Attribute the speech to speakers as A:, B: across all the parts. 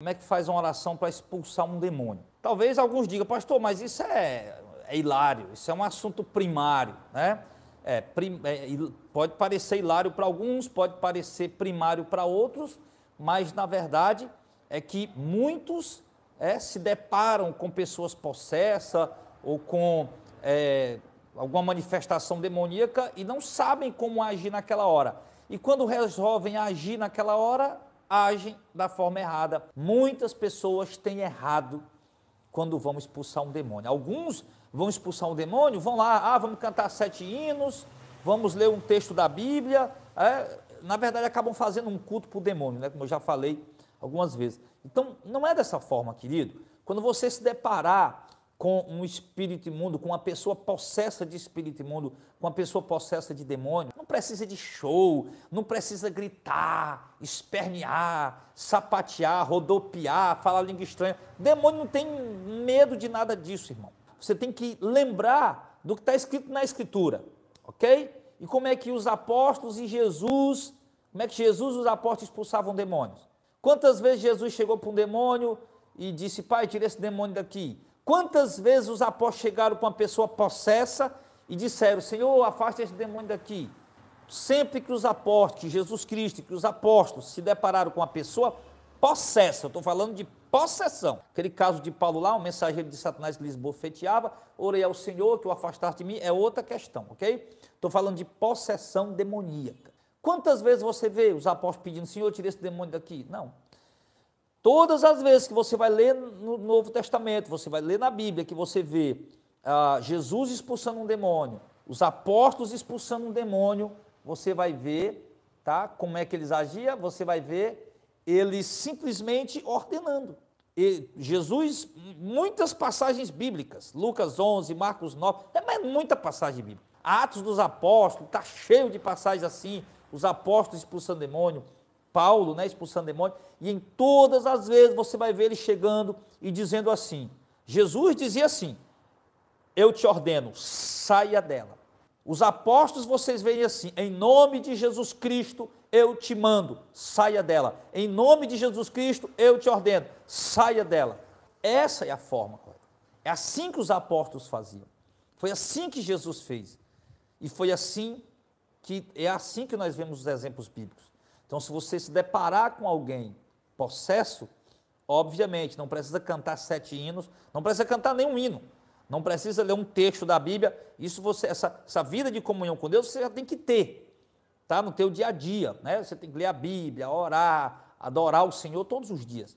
A: Como é que faz uma oração para expulsar um demônio? Talvez alguns digam, pastor, mas isso é, é hilário, isso é um assunto primário, né? É, prim, é, pode parecer hilário para alguns, pode parecer primário para outros, mas na verdade é que muitos é, se deparam com pessoas possessas ou com é, alguma manifestação demoníaca e não sabem como agir naquela hora. E quando resolvem agir naquela hora, agem da forma errada. Muitas pessoas têm errado quando vão expulsar um demônio. Alguns vão expulsar um demônio, vão lá, ah, vamos cantar sete hinos, vamos ler um texto da Bíblia. É, na verdade, acabam fazendo um culto para o demônio, né? como eu já falei algumas vezes. Então, não é dessa forma, querido. Quando você se deparar com um espírito imundo, com uma pessoa possessa de espírito imundo, com uma pessoa possessa de demônio, não precisa de show, não precisa gritar, espernear, sapatear, rodopiar, falar língua estranha. Demônio não tem medo de nada disso, irmão. Você tem que lembrar do que está escrito na Escritura, ok? E como é que os apóstolos e Jesus, como é que Jesus e os apóstolos expulsavam demônios? Quantas vezes Jesus chegou para um demônio e disse, pai, tira esse demônio daqui? Quantas vezes os apóstolos chegaram com uma pessoa possessa e disseram: Senhor, afaste esse demônio daqui? Sempre que os apóstolos, que Jesus Cristo, que os apóstolos se depararam com uma pessoa possessa, eu estou falando de possessão. Aquele caso de Paulo lá, um mensageiro de Satanás que lhes bofeteava, orei ao Senhor que o afastasse de mim, é outra questão, ok? Estou falando de possessão demoníaca. Quantas vezes você vê os apóstolos pedindo, Senhor, tire esse demônio daqui? Não. Todas as vezes que você vai ler no Novo Testamento, você vai ler na Bíblia, que você vê ah, Jesus expulsando um demônio, os apóstolos expulsando um demônio, você vai ver tá, como é que eles agiam, você vai ver eles simplesmente ordenando. E Jesus, muitas passagens bíblicas, Lucas 11, Marcos 9, é muita passagem bíblica. Atos dos Apóstolos, está cheio de passagens assim, os apóstolos expulsando demônio, Paulo, né, expulsando demônio, e em todas as vezes você vai ver ele chegando e dizendo assim: Jesus dizia assim: Eu te ordeno, saia dela. Os apóstolos vocês veem assim: Em nome de Jesus Cristo, eu te mando, saia dela. Em nome de Jesus Cristo, eu te ordeno, saia dela. Essa é a forma É assim que os apóstolos faziam. Foi assim que Jesus fez. E foi assim que é assim que nós vemos os exemplos bíblicos. Então, se você se deparar com alguém possesso, obviamente, não precisa cantar sete hinos, não precisa cantar nenhum hino, não precisa ler um texto da Bíblia. Isso você, essa, essa vida de comunhão com Deus, você já tem que ter, tá? No teu dia a dia, né? Você tem que ler a Bíblia, orar, adorar o Senhor todos os dias.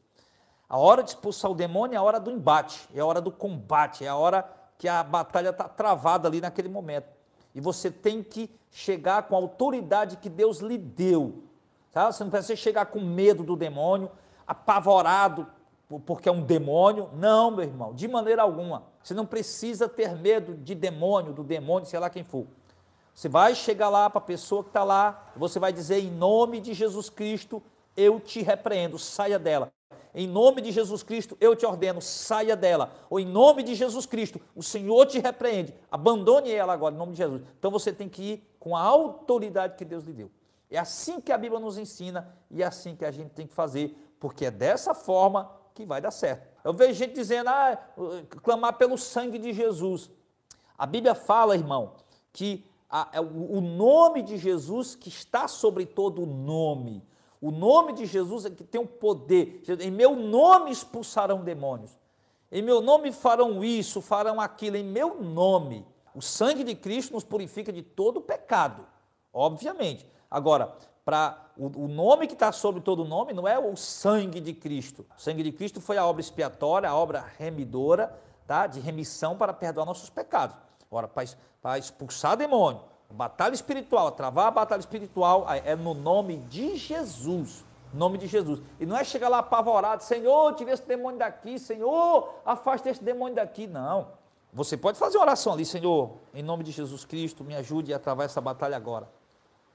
A: A hora de expulsar o demônio é a hora do embate, é a hora do combate, é a hora que a batalha está travada ali naquele momento. E você tem que chegar com a autoridade que Deus lhe deu Tá? Você não precisa chegar com medo do demônio, apavorado porque é um demônio. Não, meu irmão, de maneira alguma. Você não precisa ter medo de demônio, do demônio, sei lá quem for. Você vai chegar lá para a pessoa que está lá, você vai dizer em nome de Jesus Cristo, eu te repreendo, saia dela. Em nome de Jesus Cristo, eu te ordeno, saia dela. Ou em nome de Jesus Cristo, o Senhor te repreende, abandone ela agora, em nome de Jesus. Então você tem que ir com a autoridade que Deus lhe deu. É assim que a Bíblia nos ensina e é assim que a gente tem que fazer, porque é dessa forma que vai dar certo. Eu vejo gente dizendo, ah, clamar pelo sangue de Jesus. A Bíblia fala, irmão, que a, é o nome de Jesus que está sobre todo o nome. O nome de Jesus é que tem o poder. Em meu nome expulsarão demônios. Em meu nome farão isso, farão aquilo. Em meu nome. O sangue de Cristo nos purifica de todo pecado, obviamente. Agora, para o, o, nome que está sobre todo nome não é o sangue de Cristo. O sangue de Cristo foi a obra expiatória, a obra remidora, tá? de remissão para perdoar nossos pecados. Ora, para expulsar demônio, batalha espiritual, travar a batalha espiritual é no nome de Jesus. Nome de Jesus. E não é chegar lá apavorado, Senhor, tira esse demônio daqui, Senhor, afasta esse demônio daqui. Não. Você pode fazer uma oração ali, Senhor, em nome de Jesus Cristo, me ajude a travar essa batalha agora.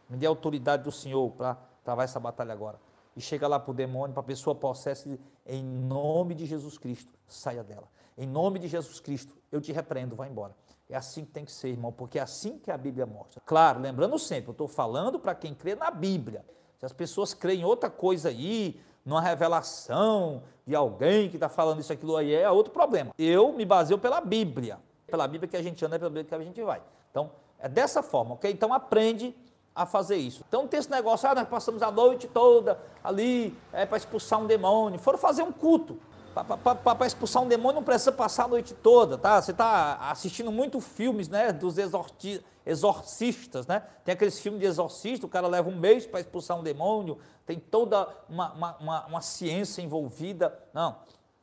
A: Me dê a autoridade do Senhor para travar essa batalha agora. E chega lá para o demônio, para a pessoa possessa, em nome de Jesus Cristo, saia dela. Em nome de Jesus Cristo, eu te repreendo, vai embora. É assim que tem que ser, irmão, porque é assim que a Bíblia mostra. Claro, lembrando sempre, eu estou falando para quem crê na Bíblia. Se as pessoas creem em outra coisa aí, numa revelação de alguém que está falando isso, aquilo aí, é outro problema. Eu me baseio pela Bíblia. Pela Bíblia que a gente anda, é pela Bíblia que a gente vai. Então, é dessa forma, ok? Então, aprende a fazer isso. Então tem esse negócio, ah, nós passamos a noite toda ali é, para expulsar um demônio. Foram fazer um culto. Para expulsar um demônio não precisa passar a noite toda, tá? Você está assistindo muito filmes, né, dos exorti, exorcistas, né? Tem aqueles filmes de exorcista, o cara leva um mês para expulsar um demônio, tem toda uma, uma, uma, uma ciência envolvida. Não,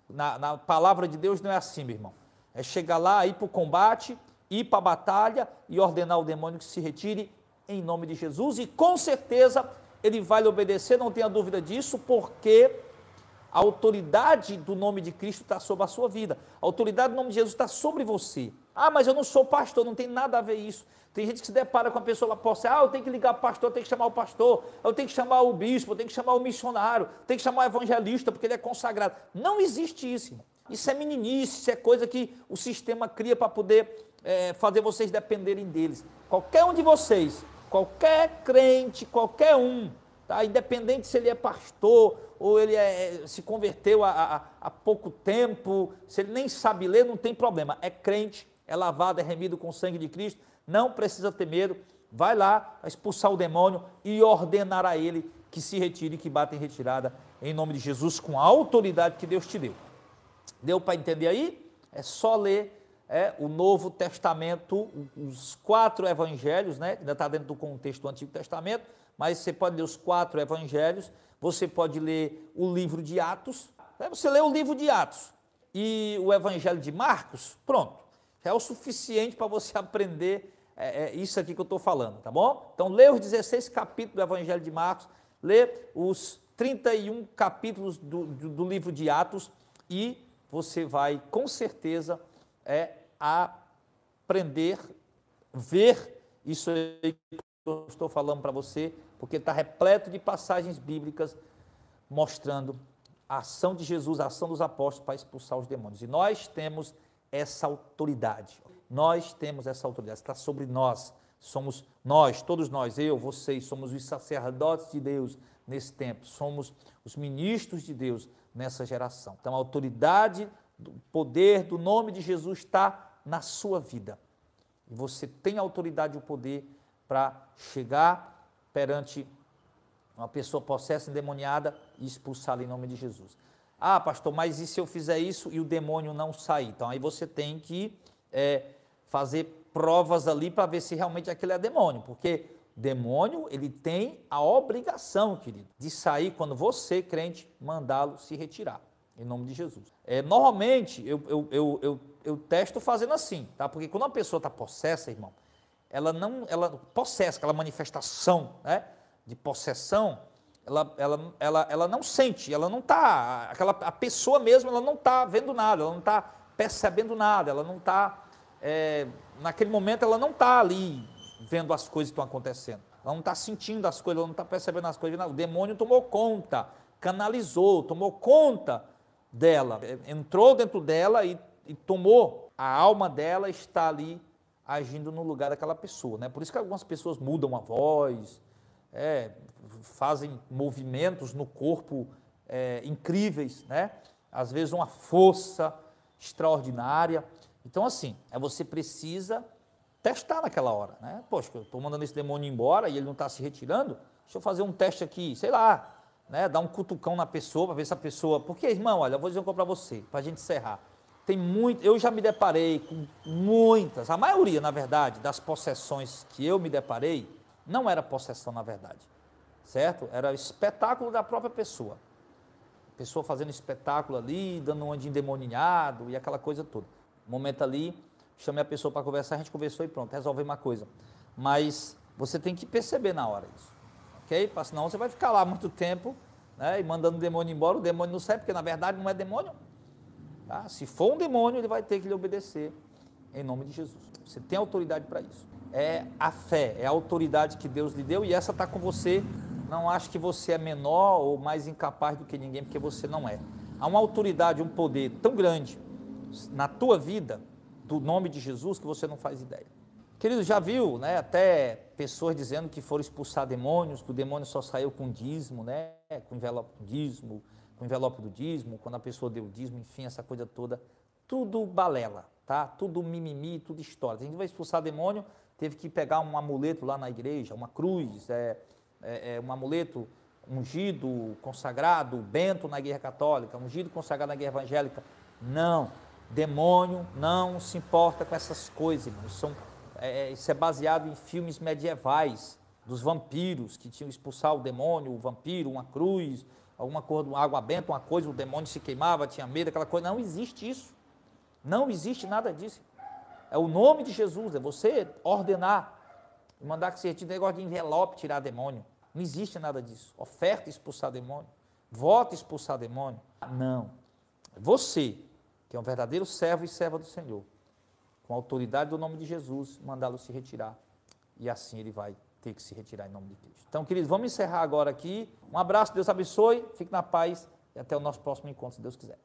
A: na, na, palavra de Deus não é assim, meu irmão. É chegar lá, ir para o combate, ir para a batalha e ordenar o demônio que se retire em nome de Jesus e com certeza ele vai lhe obedecer, não tenha dúvida disso, porque a autoridade do nome de Cristo está sobre a sua vida. A autoridade do nome de Jesus está sobre você. Ah, mas eu não sou pastor, não tem nada a ver isso. Tem gente que se depara com a pessoa lá, possa, ah, eu tenho que ligar para o pastor, eu tenho que chamar o pastor, eu tenho que chamar o bispo, eu tenho que chamar o missionário, eu tenho que chamar o evangelista, porque ele é consagrado. Não existe isso, irmão. Isso é meninice, isso é coisa que o sistema cria para poder é, fazer vocês dependerem deles. Qualquer um de vocês, qualquer crente, qualquer um, tá? independente se ele é pastor ou ele é, é se converteu há, há pouco tempo, se ele nem sabe ler, não tem problema. É crente, é lavado, é remido com o sangue de Cristo, não precisa ter medo. Vai lá expulsar o demônio e ordenar a ele que se retire, que bata em retirada, em nome de Jesus, com a autoridade que Deus te deu. Deu para entender aí? É só ler é, o Novo Testamento, os quatro evangelhos, né? Ainda está dentro do contexto do Antigo Testamento, mas você pode ler os quatro evangelhos, você pode ler o livro de Atos, né? você lê o livro de Atos e o evangelho de Marcos, pronto. é o suficiente para você aprender é, é isso aqui que eu estou falando, tá bom? Então lê os 16 capítulos do Evangelho de Marcos, lê os 31 capítulos do, do, do livro de Atos e você vai com certeza é, aprender, ver isso aí que eu estou falando para você, porque está repleto de passagens bíblicas mostrando a ação de Jesus, a ação dos apóstolos para expulsar os demônios. E nós temos essa autoridade. Nós temos essa autoridade, está sobre nós. Somos nós, todos nós, eu, vocês, somos os sacerdotes de Deus nesse tempo, somos os ministros de Deus nessa geração. Então, a autoridade, o poder do nome de Jesus está na sua vida. E você tem autoridade e o poder para chegar perante uma pessoa possessa, endemoniada e expulsá-la em nome de Jesus. Ah, pastor, mas e se eu fizer isso e o demônio não sair? Então aí você tem que é, fazer provas ali para ver se realmente aquele é demônio, porque demônio ele tem a obrigação, querido, de sair quando você, crente, mandá-lo se retirar, em nome de Jesus. É, normalmente, eu, eu, eu, eu eu testo fazendo assim, tá? Porque quando uma pessoa está possessa, irmão, ela não, ela possessa, aquela manifestação, né, de possessão, ela, ela, ela, ela não sente, ela não tá, aquela, a pessoa mesmo, ela não tá vendo nada, ela não tá percebendo nada, ela não tá, é, naquele momento ela não tá ali vendo as coisas que estão acontecendo, ela não tá sentindo as coisas, ela não tá percebendo as coisas, o demônio tomou conta, canalizou, tomou conta dela, é, entrou dentro dela e e tomou, a alma dela está ali agindo no lugar daquela pessoa, né? Por isso que algumas pessoas mudam a voz, é, fazem movimentos no corpo é, incríveis, né? Às vezes uma força extraordinária. Então, assim, é você precisa testar naquela hora, né? Poxa, eu estou mandando esse demônio embora e ele não está se retirando, deixa eu fazer um teste aqui, sei lá, né? Dar um cutucão na pessoa para ver se a pessoa... Porque, irmão, olha, eu vou dizer um coisa para você, para a gente encerrar. Tem muito, eu já me deparei com muitas, a maioria, na verdade, das possessões que eu me deparei, não era possessão, na verdade. Certo? Era espetáculo da própria pessoa. Pessoa fazendo espetáculo ali, dando um de endemoninhado e aquela coisa toda. Momento ali, chamei a pessoa para conversar, a gente conversou e pronto, resolveu uma coisa. Mas você tem que perceber na hora isso. Ok? Porque senão você vai ficar lá muito tempo né, e mandando o demônio embora, o demônio não sai, porque na verdade não é demônio. Tá? Se for um demônio, ele vai ter que lhe obedecer, em nome de Jesus. Você tem autoridade para isso. É a fé, é a autoridade que Deus lhe deu e essa está com você. Não acho que você é menor ou mais incapaz do que ninguém, porque você não é. Há uma autoridade, um poder tão grande na tua vida, do nome de Jesus, que você não faz ideia. Querido, já viu, né? Até pessoas dizendo que foram expulsar demônios, que o demônio só saiu com dízimo, né? Com envelope com dízimo, o envelope do dízimo, quando a pessoa deu o dízimo, enfim, essa coisa toda, tudo balela, tá? Tudo mimimi, tudo história. A gente vai expulsar demônio, teve que pegar um amuleto lá na igreja, uma cruz, é, é, é um amuleto ungido, consagrado, bento na guerra católica, ungido, consagrado na guerra evangélica. Não, demônio não se importa com essas coisas, São, é, é, isso é baseado em filmes medievais, dos vampiros que tinham expulsar o demônio, o vampiro, uma cruz, alguma cor de água benta, uma coisa, o demônio se queimava, tinha medo, aquela coisa. Não existe isso. Não existe nada disso. É o nome de Jesus, é você ordenar, mandar que se retire negócio de envelope tirar demônio. Não existe nada disso. Oferta expulsar demônio, voto expulsar demônio. Não. É você, que é um verdadeiro servo e serva do Senhor, com a autoridade do nome de Jesus, mandá-lo se retirar. E assim ele vai ter que se retirar em nome de Cristo. Então, queridos, vamos encerrar agora aqui. Um abraço, Deus abençoe, fique na paz e até o nosso próximo encontro, se Deus quiser.